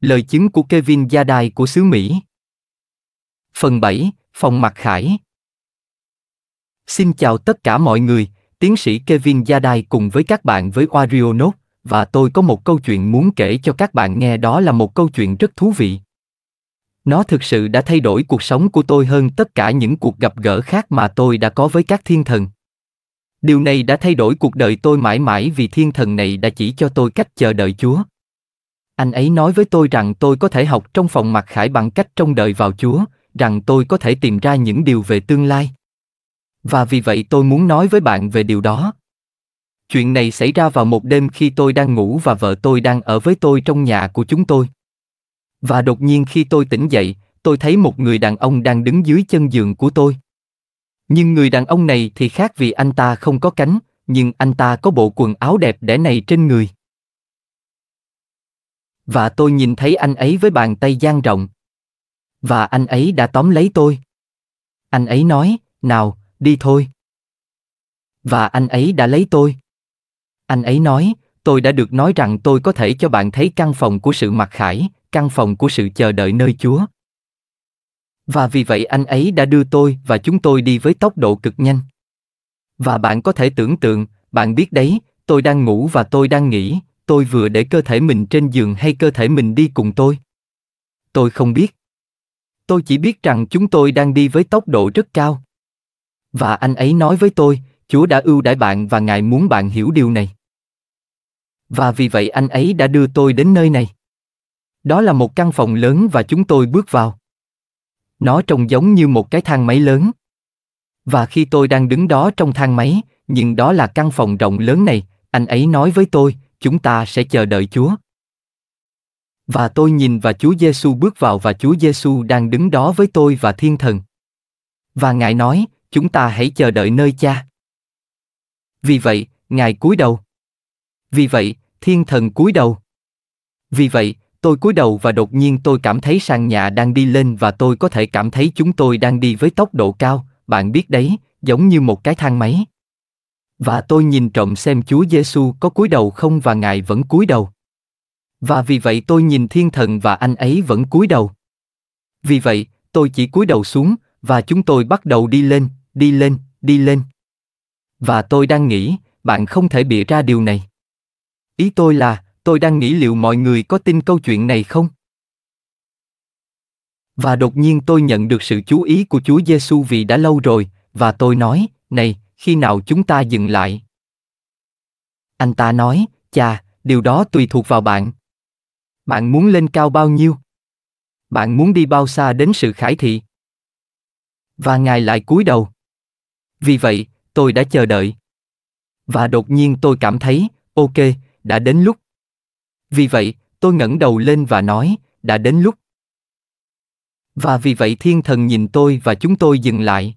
Lời chứng của Kevin Gia Đài của xứ Mỹ Phần 7, Phòng Mặt Khải Xin chào tất cả mọi người, tiến sĩ Kevin Gia Đài cùng với các bạn với Wario và tôi có một câu chuyện muốn kể cho các bạn nghe đó là một câu chuyện rất thú vị. Nó thực sự đã thay đổi cuộc sống của tôi hơn tất cả những cuộc gặp gỡ khác mà tôi đã có với các thiên thần. Điều này đã thay đổi cuộc đời tôi mãi mãi vì thiên thần này đã chỉ cho tôi cách chờ đợi Chúa. Anh ấy nói với tôi rằng tôi có thể học trong phòng mặt khải bằng cách trông đợi vào Chúa, rằng tôi có thể tìm ra những điều về tương lai. Và vì vậy tôi muốn nói với bạn về điều đó. Chuyện này xảy ra vào một đêm khi tôi đang ngủ và vợ tôi đang ở với tôi trong nhà của chúng tôi. Và đột nhiên khi tôi tỉnh dậy, tôi thấy một người đàn ông đang đứng dưới chân giường của tôi. Nhưng người đàn ông này thì khác vì anh ta không có cánh, nhưng anh ta có bộ quần áo đẹp đẽ này trên người. Và tôi nhìn thấy anh ấy với bàn tay dang rộng. Và anh ấy đã tóm lấy tôi. Anh ấy nói, nào, đi thôi. Và anh ấy đã lấy tôi. Anh ấy nói, tôi đã được nói rằng tôi có thể cho bạn thấy căn phòng của sự mặc khải, căn phòng của sự chờ đợi nơi Chúa. Và vì vậy anh ấy đã đưa tôi và chúng tôi đi với tốc độ cực nhanh. Và bạn có thể tưởng tượng, bạn biết đấy, tôi đang ngủ và tôi đang nghĩ, tôi vừa để cơ thể mình trên giường hay cơ thể mình đi cùng tôi tôi không biết tôi chỉ biết rằng chúng tôi đang đi với tốc độ rất cao và anh ấy nói với tôi chúa đã ưu đãi bạn và ngài muốn bạn hiểu điều này và vì vậy anh ấy đã đưa tôi đến nơi này đó là một căn phòng lớn và chúng tôi bước vào nó trông giống như một cái thang máy lớn và khi tôi đang đứng đó trong thang máy nhưng đó là căn phòng rộng lớn này anh ấy nói với tôi chúng ta sẽ chờ đợi Chúa. Và tôi nhìn và Chúa Giêsu bước vào và Chúa Giêsu đang đứng đó với tôi và thiên thần. Và Ngài nói, chúng ta hãy chờ đợi nơi cha. Vì vậy, Ngài cúi đầu. Vì vậy, thiên thần cúi đầu. Vì vậy, tôi cúi đầu và đột nhiên tôi cảm thấy sàn nhà đang đi lên và tôi có thể cảm thấy chúng tôi đang đi với tốc độ cao, bạn biết đấy, giống như một cái thang máy. Và tôi nhìn trộm xem Chúa Giêsu có cúi đầu không và Ngài vẫn cúi đầu. Và vì vậy tôi nhìn thiên thần và anh ấy vẫn cúi đầu. Vì vậy, tôi chỉ cúi đầu xuống và chúng tôi bắt đầu đi lên, đi lên, đi lên. Và tôi đang nghĩ, bạn không thể bịa ra điều này. Ý tôi là, tôi đang nghĩ liệu mọi người có tin câu chuyện này không? Và đột nhiên tôi nhận được sự chú ý của Chúa Giêsu vì đã lâu rồi, và tôi nói, này, khi nào chúng ta dừng lại anh ta nói chà điều đó tùy thuộc vào bạn bạn muốn lên cao bao nhiêu bạn muốn đi bao xa đến sự khải thị và ngài lại cúi đầu vì vậy tôi đã chờ đợi và đột nhiên tôi cảm thấy ok đã đến lúc vì vậy tôi ngẩng đầu lên và nói đã đến lúc và vì vậy thiên thần nhìn tôi và chúng tôi dừng lại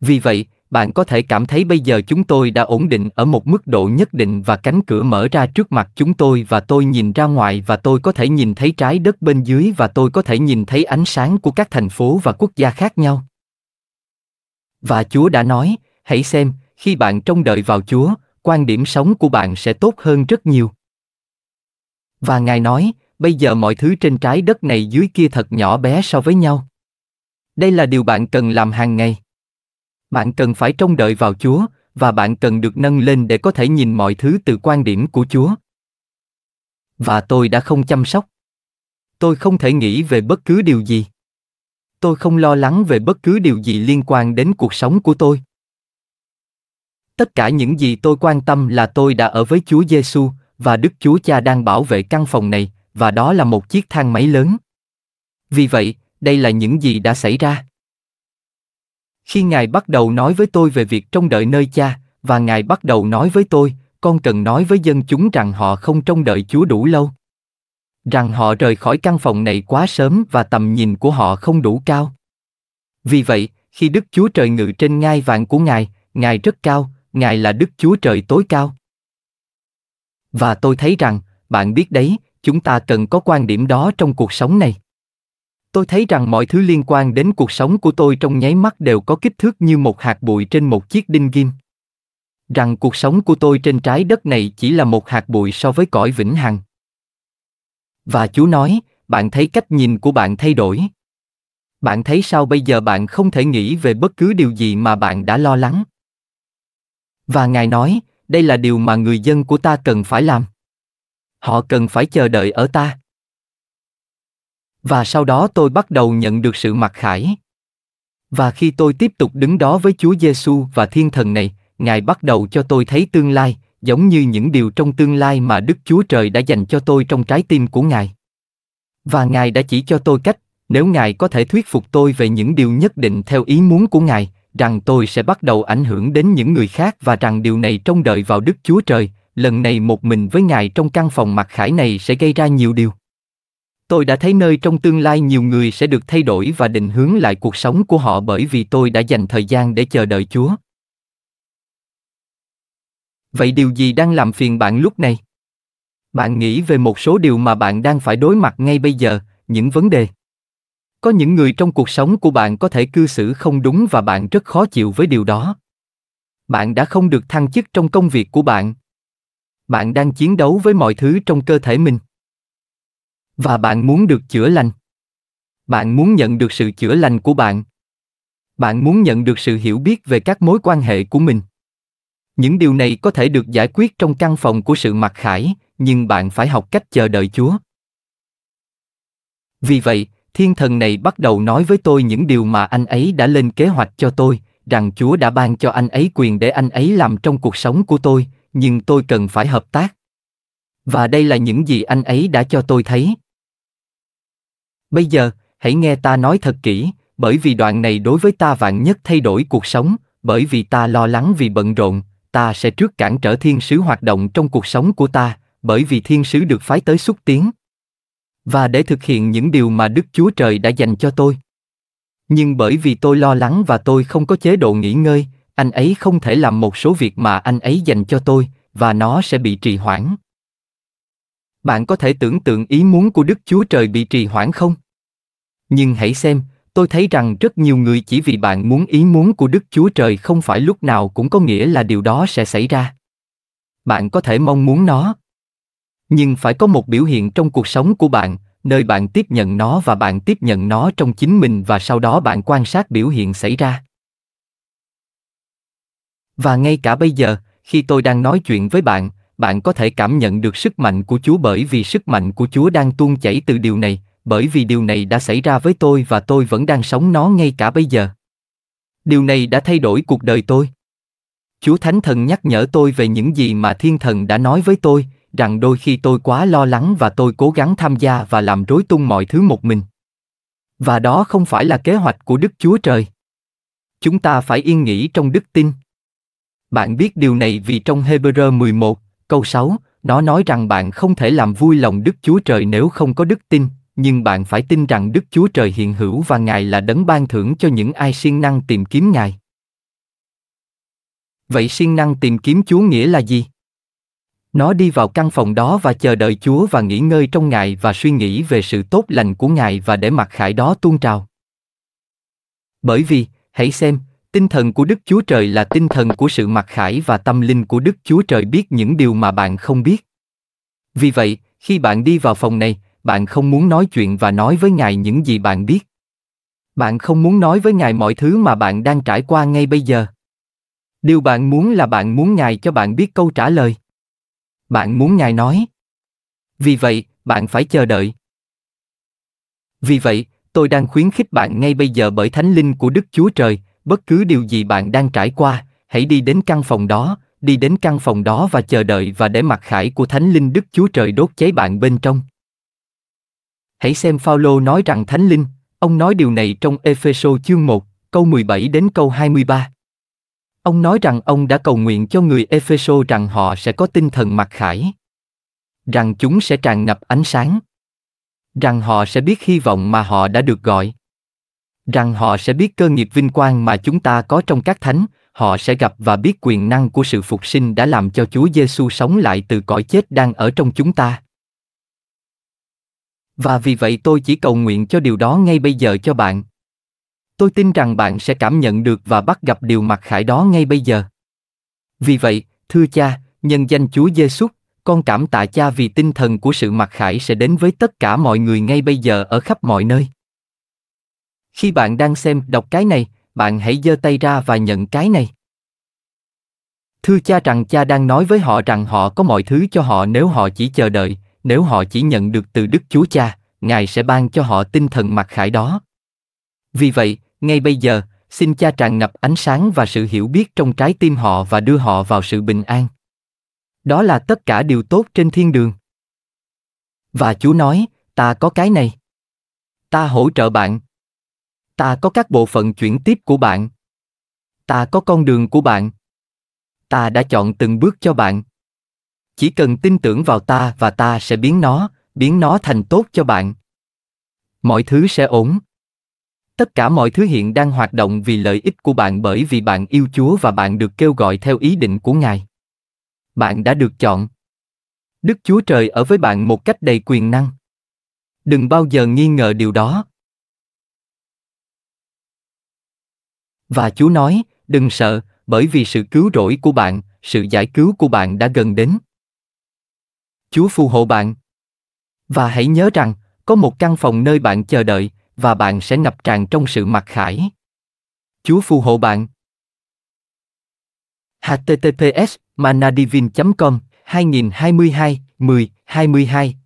vì vậy bạn có thể cảm thấy bây giờ chúng tôi đã ổn định ở một mức độ nhất định và cánh cửa mở ra trước mặt chúng tôi và tôi nhìn ra ngoài và tôi có thể nhìn thấy trái đất bên dưới và tôi có thể nhìn thấy ánh sáng của các thành phố và quốc gia khác nhau. Và Chúa đã nói, hãy xem, khi bạn trông đợi vào Chúa, quan điểm sống của bạn sẽ tốt hơn rất nhiều. Và Ngài nói, bây giờ mọi thứ trên trái đất này dưới kia thật nhỏ bé so với nhau. Đây là điều bạn cần làm hàng ngày. Bạn cần phải trông đợi vào Chúa, và bạn cần được nâng lên để có thể nhìn mọi thứ từ quan điểm của Chúa. Và tôi đã không chăm sóc. Tôi không thể nghĩ về bất cứ điều gì. Tôi không lo lắng về bất cứ điều gì liên quan đến cuộc sống của tôi. Tất cả những gì tôi quan tâm là tôi đã ở với Chúa Giêsu và Đức Chúa Cha đang bảo vệ căn phòng này và đó là một chiếc thang máy lớn. Vì vậy, đây là những gì đã xảy ra. Khi Ngài bắt đầu nói với tôi về việc trông đợi nơi cha, và Ngài bắt đầu nói với tôi, con cần nói với dân chúng rằng họ không trông đợi Chúa đủ lâu. Rằng họ rời khỏi căn phòng này quá sớm và tầm nhìn của họ không đủ cao. Vì vậy, khi Đức Chúa Trời ngự trên ngai vàng của Ngài, Ngài rất cao, Ngài là Đức Chúa Trời tối cao. Và tôi thấy rằng, bạn biết đấy, chúng ta cần có quan điểm đó trong cuộc sống này tôi thấy rằng mọi thứ liên quan đến cuộc sống của tôi trong nháy mắt đều có kích thước như một hạt bụi trên một chiếc đinh ghim rằng cuộc sống của tôi trên trái đất này chỉ là một hạt bụi so với cõi vĩnh hằng và chú nói bạn thấy cách nhìn của bạn thay đổi bạn thấy sao bây giờ bạn không thể nghĩ về bất cứ điều gì mà bạn đã lo lắng và ngài nói đây là điều mà người dân của ta cần phải làm họ cần phải chờ đợi ở ta và sau đó tôi bắt đầu nhận được sự mặc khải. Và khi tôi tiếp tục đứng đó với Chúa Giêsu và thiên thần này, Ngài bắt đầu cho tôi thấy tương lai, giống như những điều trong tương lai mà Đức Chúa Trời đã dành cho tôi trong trái tim của Ngài. Và Ngài đã chỉ cho tôi cách, nếu Ngài có thể thuyết phục tôi về những điều nhất định theo ý muốn của Ngài, rằng tôi sẽ bắt đầu ảnh hưởng đến những người khác và rằng điều này trông đợi vào Đức Chúa Trời, lần này một mình với Ngài trong căn phòng mặc khải này sẽ gây ra nhiều điều tôi đã thấy nơi trong tương lai nhiều người sẽ được thay đổi và định hướng lại cuộc sống của họ bởi vì tôi đã dành thời gian để chờ đợi chúa vậy điều gì đang làm phiền bạn lúc này bạn nghĩ về một số điều mà bạn đang phải đối mặt ngay bây giờ những vấn đề có những người trong cuộc sống của bạn có thể cư xử không đúng và bạn rất khó chịu với điều đó bạn đã không được thăng chức trong công việc của bạn bạn đang chiến đấu với mọi thứ trong cơ thể mình và bạn muốn được chữa lành bạn muốn nhận được sự chữa lành của bạn bạn muốn nhận được sự hiểu biết về các mối quan hệ của mình những điều này có thể được giải quyết trong căn phòng của sự mặc khải nhưng bạn phải học cách chờ đợi chúa vì vậy thiên thần này bắt đầu nói với tôi những điều mà anh ấy đã lên kế hoạch cho tôi rằng chúa đã ban cho anh ấy quyền để anh ấy làm trong cuộc sống của tôi nhưng tôi cần phải hợp tác và đây là những gì anh ấy đã cho tôi thấy Bây giờ, hãy nghe ta nói thật kỹ, bởi vì đoạn này đối với ta vạn nhất thay đổi cuộc sống, bởi vì ta lo lắng vì bận rộn, ta sẽ trước cản trở thiên sứ hoạt động trong cuộc sống của ta, bởi vì thiên sứ được phái tới xúc tiến. Và để thực hiện những điều mà Đức Chúa Trời đã dành cho tôi. Nhưng bởi vì tôi lo lắng và tôi không có chế độ nghỉ ngơi, anh ấy không thể làm một số việc mà anh ấy dành cho tôi, và nó sẽ bị trì hoãn. Bạn có thể tưởng tượng ý muốn của Đức Chúa Trời bị trì hoãn không? Nhưng hãy xem, tôi thấy rằng rất nhiều người chỉ vì bạn muốn ý muốn của Đức Chúa Trời không phải lúc nào cũng có nghĩa là điều đó sẽ xảy ra. Bạn có thể mong muốn nó, nhưng phải có một biểu hiện trong cuộc sống của bạn, nơi bạn tiếp nhận nó và bạn tiếp nhận nó trong chính mình và sau đó bạn quan sát biểu hiện xảy ra. Và ngay cả bây giờ, khi tôi đang nói chuyện với bạn, bạn có thể cảm nhận được sức mạnh của Chúa bởi vì sức mạnh của Chúa đang tuôn chảy từ điều này, bởi vì điều này đã xảy ra với tôi và tôi vẫn đang sống nó ngay cả bây giờ. Điều này đã thay đổi cuộc đời tôi. Chúa Thánh Thần nhắc nhở tôi về những gì mà Thiên Thần đã nói với tôi, rằng đôi khi tôi quá lo lắng và tôi cố gắng tham gia và làm rối tung mọi thứ một mình. Và đó không phải là kế hoạch của Đức Chúa Trời. Chúng ta phải yên nghỉ trong đức tin. Bạn biết điều này vì trong Hebrew 11, câu 6, nó nói rằng bạn không thể làm vui lòng Đức Chúa Trời nếu không có đức tin, nhưng bạn phải tin rằng Đức Chúa Trời hiện hữu và Ngài là đấng ban thưởng cho những ai siêng năng tìm kiếm Ngài. Vậy siêng năng tìm kiếm Chúa nghĩa là gì? Nó đi vào căn phòng đó và chờ đợi Chúa và nghỉ ngơi trong Ngài và suy nghĩ về sự tốt lành của Ngài và để mặc khải đó tuôn trào. Bởi vì, hãy xem, tinh thần của Đức Chúa Trời là tinh thần của sự mặc khải và tâm linh của Đức Chúa Trời biết những điều mà bạn không biết. Vì vậy, khi bạn đi vào phòng này, bạn không muốn nói chuyện và nói với ngài những gì bạn biết bạn không muốn nói với ngài mọi thứ mà bạn đang trải qua ngay bây giờ điều bạn muốn là bạn muốn ngài cho bạn biết câu trả lời bạn muốn ngài nói vì vậy bạn phải chờ đợi vì vậy tôi đang khuyến khích bạn ngay bây giờ bởi thánh linh của đức chúa trời bất cứ điều gì bạn đang trải qua hãy đi đến căn phòng đó đi đến căn phòng đó và chờ đợi và để mặc khải của thánh linh đức chúa trời đốt cháy bạn bên trong Hãy xem Phaolô nói rằng Thánh Linh, ông nói điều này trong Epheso chương 1, câu 17 đến câu 23. Ông nói rằng ông đã cầu nguyện cho người Epheso rằng họ sẽ có tinh thần mặc khải, rằng chúng sẽ tràn ngập ánh sáng, rằng họ sẽ biết hy vọng mà họ đã được gọi, rằng họ sẽ biết cơ nghiệp vinh quang mà chúng ta có trong các thánh, họ sẽ gặp và biết quyền năng của sự phục sinh đã làm cho Chúa Giêsu sống lại từ cõi chết đang ở trong chúng ta. Và vì vậy tôi chỉ cầu nguyện cho điều đó ngay bây giờ cho bạn. Tôi tin rằng bạn sẽ cảm nhận được và bắt gặp điều mặc khải đó ngay bây giờ. Vì vậy, thưa cha, nhân danh Chúa Giêsu, con cảm tạ cha vì tinh thần của sự mặc khải sẽ đến với tất cả mọi người ngay bây giờ ở khắp mọi nơi. Khi bạn đang xem, đọc cái này, bạn hãy giơ tay ra và nhận cái này. Thưa cha rằng cha đang nói với họ rằng họ có mọi thứ cho họ nếu họ chỉ chờ đợi, nếu họ chỉ nhận được từ Đức Chúa Cha, Ngài sẽ ban cho họ tinh thần mặc khải đó. Vì vậy, ngay bây giờ, xin Cha tràn ngập ánh sáng và sự hiểu biết trong trái tim họ và đưa họ vào sự bình an. Đó là tất cả điều tốt trên thiên đường. Và Chúa nói, ta có cái này. Ta hỗ trợ bạn. Ta có các bộ phận chuyển tiếp của bạn. Ta có con đường của bạn. Ta đã chọn từng bước cho bạn chỉ cần tin tưởng vào ta và ta sẽ biến nó biến nó thành tốt cho bạn mọi thứ sẽ ổn tất cả mọi thứ hiện đang hoạt động vì lợi ích của bạn bởi vì bạn yêu chúa và bạn được kêu gọi theo ý định của ngài bạn đã được chọn đức chúa trời ở với bạn một cách đầy quyền năng đừng bao giờ nghi ngờ điều đó và chúa nói đừng sợ bởi vì sự cứu rỗi của bạn sự giải cứu của bạn đã gần đến Chúa phù hộ bạn. Và hãy nhớ rằng, có một căn phòng nơi bạn chờ đợi, và bạn sẽ ngập tràn trong sự mặc khải. Chúa phù hộ bạn. https manadivin com 2022 10 22